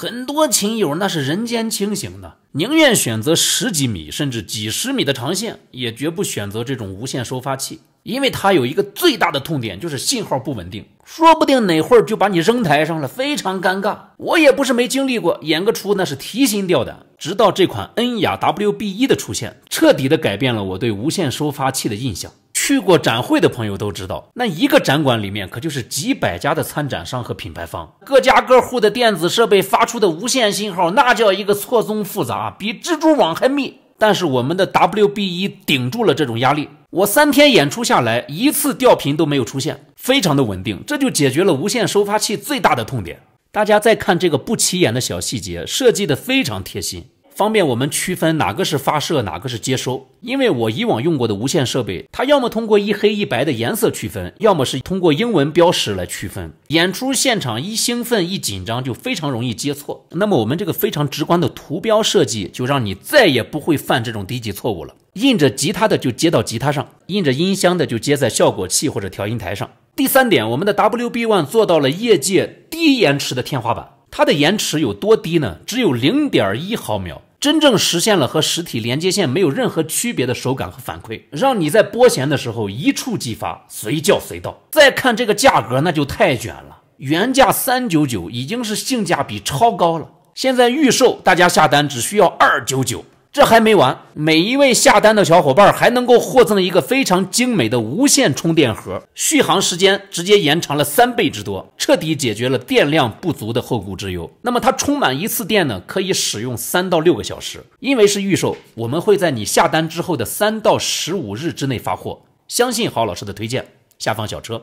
很多琴友那是人间清醒的，宁愿选择十几米甚至几十米的长线，也绝不选择这种无线收发器，因为它有一个最大的痛点，就是信号不稳定，说不定哪会儿就把你扔台上了，非常尴尬。我也不是没经历过，演个出那是提心吊胆。直到这款恩雅 WB 一的出现，彻底的改变了我对无线收发器的印象。去过展会的朋友都知道，那一个展馆里面可就是几百家的参展商和品牌方，各家各户的电子设备发出的无线信号，那叫一个错综复杂，比蜘蛛网还密。但是我们的 WB 一顶住了这种压力，我三天演出下来一次吊频都没有出现，非常的稳定，这就解决了无线收发器最大的痛点。大家再看这个不起眼的小细节，设计的非常贴心。方便我们区分哪个是发射，哪个是接收。因为我以往用过的无线设备，它要么通过一黑一白的颜色区分，要么是通过英文标识来区分。演出现场一兴奋一紧张，就非常容易接错。那么我们这个非常直观的图标设计，就让你再也不会犯这种低级错误了。印着吉他的就接到吉他上，印着音箱的就接在效果器或者调音台上。第三点，我们的 WB One 做到了业界低延迟的天花板。它的延迟有多低呢？只有零点一毫秒。真正实现了和实体连接线没有任何区别的手感和反馈，让你在拨弦的时候一触即发，随叫随到。再看这个价格，那就太卷了。原价三九九已经是性价比超高了，现在预售大家下单只需要二九九。这还没完，每一位下单的小伙伴还能够获赠一个非常精美的无线充电盒，续航时间直接延长了三倍之多，彻底解决了电量不足的后顾之忧。那么它充满一次电呢，可以使用三到六个小时。因为是预售，我们会在你下单之后的三到十五日之内发货。相信郝老师的推荐，下方小车。